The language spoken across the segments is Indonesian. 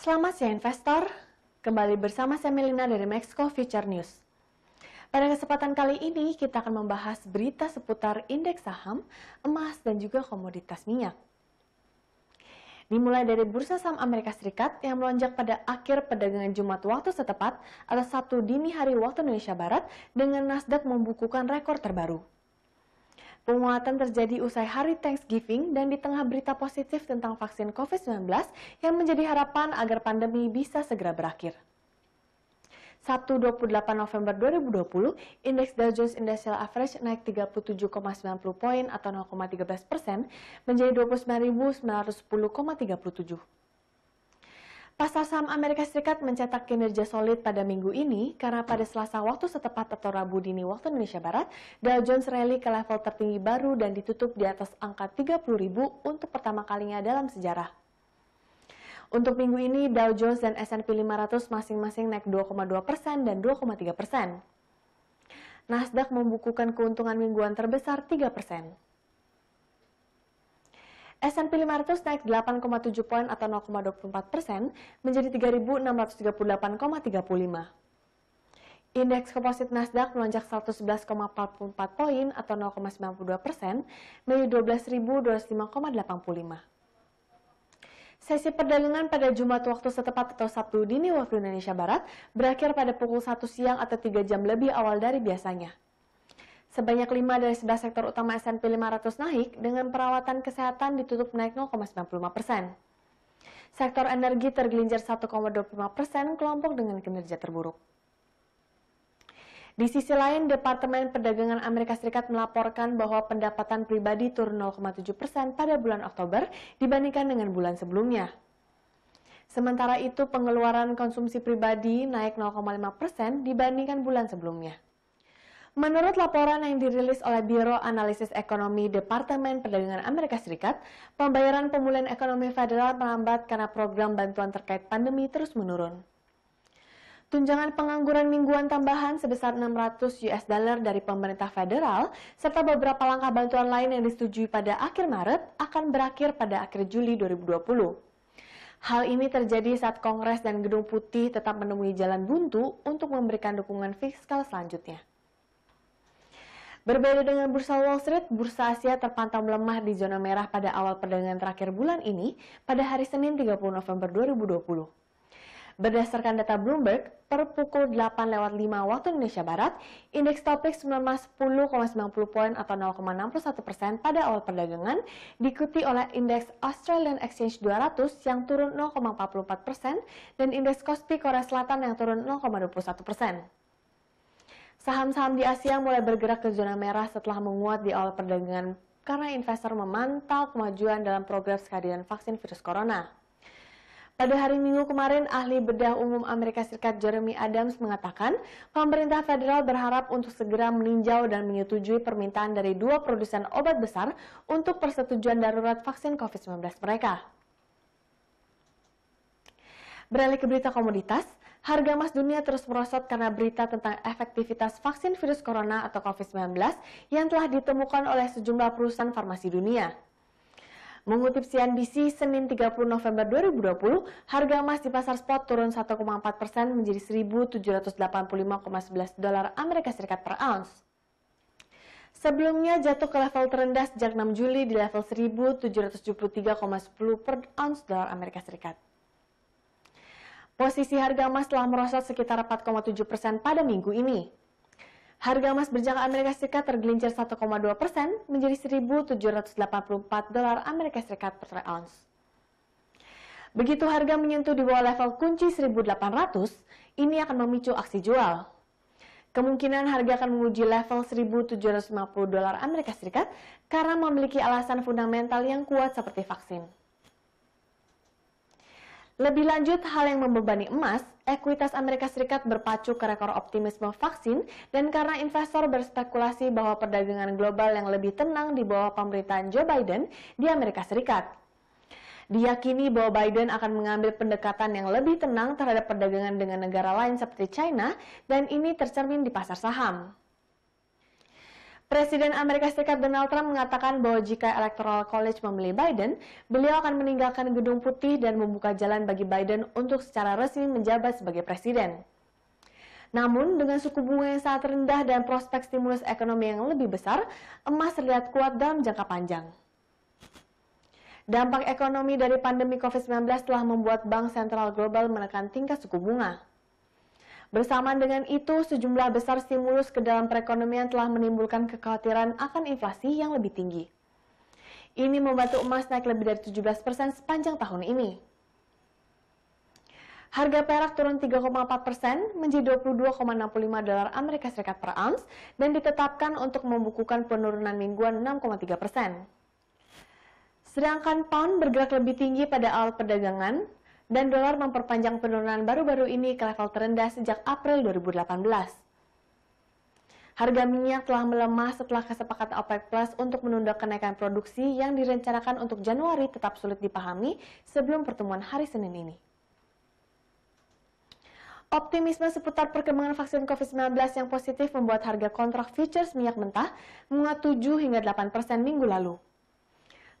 Selamat siang investor, kembali bersama saya Melina dari Mexico Future News. Pada kesempatan kali ini kita akan membahas berita seputar indeks saham, emas, dan juga komoditas minyak. Dimulai dari Bursa Saham Amerika Serikat yang melonjak pada akhir perdagangan Jumat waktu setepat atau Sabtu dini hari waktu Indonesia Barat dengan Nasdaq membukukan rekor terbaru. Penguatan terjadi usai hari Thanksgiving dan di tengah berita positif tentang vaksin COVID-19 yang menjadi harapan agar pandemi bisa segera berakhir. Sabtu 28 November 2020, indeks Dow Jones Industrial Average naik 37,90 poin atau 0,13 persen menjadi 29.910,37. Pasar saham Amerika Serikat mencetak kinerja solid pada minggu ini karena pada selasa waktu setepat atau Rabu dini waktu Indonesia Barat, Dow Jones rally ke level tertinggi baru dan ditutup di atas angka 30.000 untuk pertama kalinya dalam sejarah. Untuk minggu ini, Dow Jones dan S&P 500 masing-masing naik 2,2 persen dan 2,3 persen. Nasdaq membukukan keuntungan mingguan terbesar 3 persen. S&P 500 naik 8,7 poin atau 0,24 persen menjadi 3.638,35. Indeks komposit Nasdaq melonjak 111,44 poin atau 0,92 persen menjadi 12.205,85. Sesi perdagangan pada Jumat waktu setepat atau Sabtu dini waktu Indonesia Barat berakhir pada pukul 1 siang atau 3 jam lebih awal dari biasanya. Sebanyak 5 dari 11 sektor utama S&P 500 naik dengan perawatan kesehatan ditutup naik 0,95 persen. Sektor energi tergelincir 1,25 persen kelompok dengan kinerja terburuk. Di sisi lain, Departemen Perdagangan Amerika Serikat melaporkan bahwa pendapatan pribadi turun 0,7 persen pada bulan Oktober dibandingkan dengan bulan sebelumnya. Sementara itu, pengeluaran konsumsi pribadi naik 0,5 persen dibandingkan bulan sebelumnya. Menurut laporan yang dirilis oleh Biro Analisis Ekonomi Departemen Perdagangan Amerika Serikat, pembayaran pemulihan ekonomi federal melambat karena program bantuan terkait pandemi terus menurun. Tunjangan pengangguran mingguan tambahan sebesar 600 US dollar dari pemerintah federal serta beberapa langkah bantuan lain yang disetujui pada akhir Maret akan berakhir pada akhir Juli 2020. Hal ini terjadi saat Kongres dan Gedung Putih tetap menemui jalan buntu untuk memberikan dukungan fiskal selanjutnya. Berbeda dengan bursa Wall Street, bursa Asia terpantau melemah di zona merah pada awal perdagangan terakhir bulan ini pada hari Senin 30 November 2020. Berdasarkan data Bloomberg, per pukul 8 lewat 5 waktu Indonesia Barat, indeks topik melemah 10,90 poin atau 0,61 persen pada awal perdagangan, diikuti oleh indeks Australian Exchange 200 yang turun 0,44 persen dan indeks Kospi Korea Selatan yang turun 0,21 persen. Saham-saham di Asia mulai bergerak ke zona merah setelah menguat di awal perdagangan karena investor memantau kemajuan dalam program kehadiran vaksin virus corona. Pada hari Minggu kemarin, ahli bedah umum Amerika Serikat Jeremy Adams mengatakan, pemerintah federal berharap untuk segera meninjau dan menyetujui permintaan dari dua produsen obat besar untuk persetujuan darurat vaksin COVID-19 mereka. Beralih ke berita komoditas, Harga emas dunia terus merosot karena berita tentang efektivitas vaksin virus corona atau COVID-19 yang telah ditemukan oleh sejumlah perusahaan farmasi dunia. Mengutip CNBC, Senin 30 November 2020, harga emas di pasar spot turun 1,4 persen menjadi 1.785,11 dolar Amerika Serikat per ounce. Sebelumnya jatuh ke level terendah sejak 6 Juli di level 1.773,10 per ounce dolar Amerika Serikat. Posisi harga emas telah merosot sekitar 4,7 persen pada minggu ini. Harga emas berjangka Amerika Serikat tergelincir 1,2 persen menjadi 1.784 dolar Amerika Serikat per ounce. Begitu harga menyentuh di bawah level kunci 1.800, ini akan memicu aksi jual. Kemungkinan harga akan menguji level 1.750 dolar Amerika Serikat karena memiliki alasan fundamental yang kuat seperti vaksin. Lebih lanjut, hal yang membebani emas, ekuitas Amerika Serikat berpacu ke rekor optimisme vaksin dan karena investor berspekulasi bahwa perdagangan global yang lebih tenang di bawah pemerintahan Joe Biden di Amerika Serikat. Diyakini bahwa Biden akan mengambil pendekatan yang lebih tenang terhadap perdagangan dengan negara lain seperti China dan ini tercermin di pasar saham. Presiden Amerika Serikat Donald Trump mengatakan bahwa jika Electoral College memilih Biden, beliau akan meninggalkan Gedung Putih dan membuka jalan bagi Biden untuk secara resmi menjabat sebagai presiden. Namun, dengan suku bunga yang sangat rendah dan prospek stimulus ekonomi yang lebih besar, emas terlihat kuat dalam jangka panjang. Dampak ekonomi dari pandemi COVID-19 telah membuat bank sentral global menekan tingkat suku bunga. Bersamaan dengan itu, sejumlah besar stimulus ke dalam perekonomian telah menimbulkan kekhawatiran akan inflasi yang lebih tinggi. Ini membantu emas naik lebih dari 17% persen sepanjang tahun ini. Harga perak turun 3,4 persen menjadi 22,65 dolar Amerika Serikat per ounce dan ditetapkan untuk membukukan penurunan mingguan 6,3 persen. Sedangkan pound bergerak lebih tinggi pada awal perdagangan dan dolar memperpanjang penurunan baru-baru ini ke level terendah sejak April 2018. Harga minyak telah melemah setelah kesepakatan OPEC Plus untuk menunda kenaikan produksi yang direncanakan untuk Januari tetap sulit dipahami sebelum pertemuan hari Senin ini. Optimisme seputar perkembangan vaksin COVID-19 yang positif membuat harga kontrak futures minyak mentah menguat 7 hingga 8 persen minggu lalu.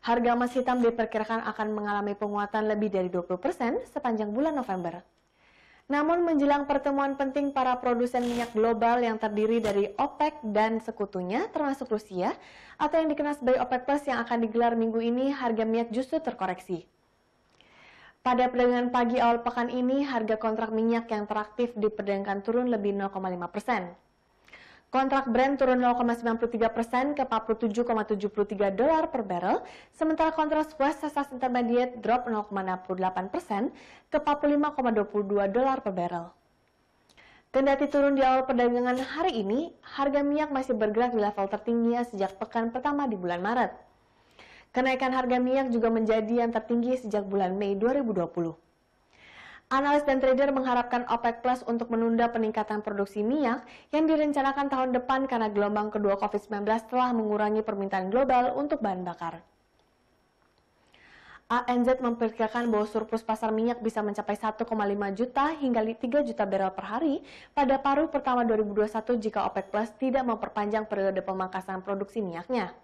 Harga emas hitam diperkirakan akan mengalami penguatan lebih dari 20% sepanjang bulan November. Namun menjelang pertemuan penting para produsen minyak global yang terdiri dari OPEC dan sekutunya termasuk Rusia atau yang dikenal sebagai OPEC Plus yang akan digelar minggu ini harga minyak justru terkoreksi. Pada perdagangan pagi awal pekan ini harga kontrak minyak yang teraktif diperdagangkan turun lebih 0,5 persen. Kontrak Brent turun 0,93 persen ke 47,73 dolar per barrel, sementara kontrak West Texas Intermediate drop 0,68 persen ke 45,22 dolar per barrel. Kendati turun di awal perdagangan hari ini, harga minyak masih bergerak di level tertingginya sejak pekan pertama di bulan Maret. Kenaikan harga minyak juga menjadi yang tertinggi sejak bulan Mei 2020. Analis dan trader mengharapkan OPEC Plus untuk menunda peningkatan produksi minyak yang direncanakan tahun depan karena gelombang kedua COVID-19 telah mengurangi permintaan global untuk bahan bakar. ANZ memperkirakan bahwa surplus pasar minyak bisa mencapai 1,5 juta hingga 3 juta barrel per hari pada paruh pertama 2021 jika OPEC Plus tidak memperpanjang periode pemangkasan produksi minyaknya.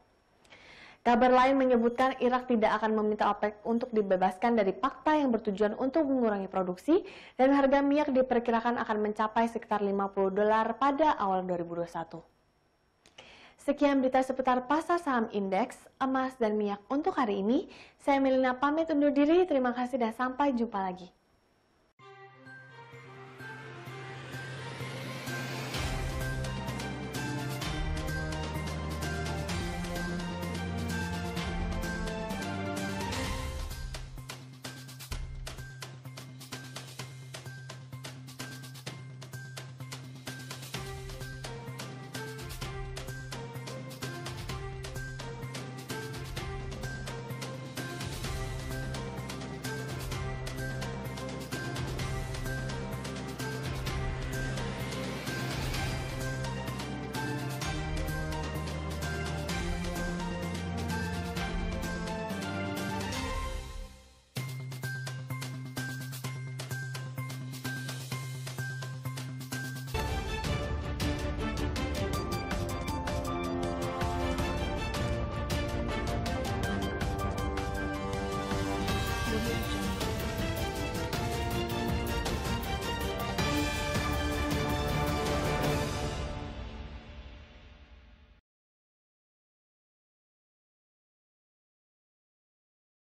Kabar lain menyebutkan Irak tidak akan meminta OPEC untuk dibebaskan dari fakta yang bertujuan untuk mengurangi produksi dan harga minyak diperkirakan akan mencapai sekitar 50 dolar pada awal 2021. Sekian berita seputar pasar saham indeks, emas, dan minyak untuk hari ini. Saya Melina pamit undur diri, terima kasih dan sampai jumpa lagi.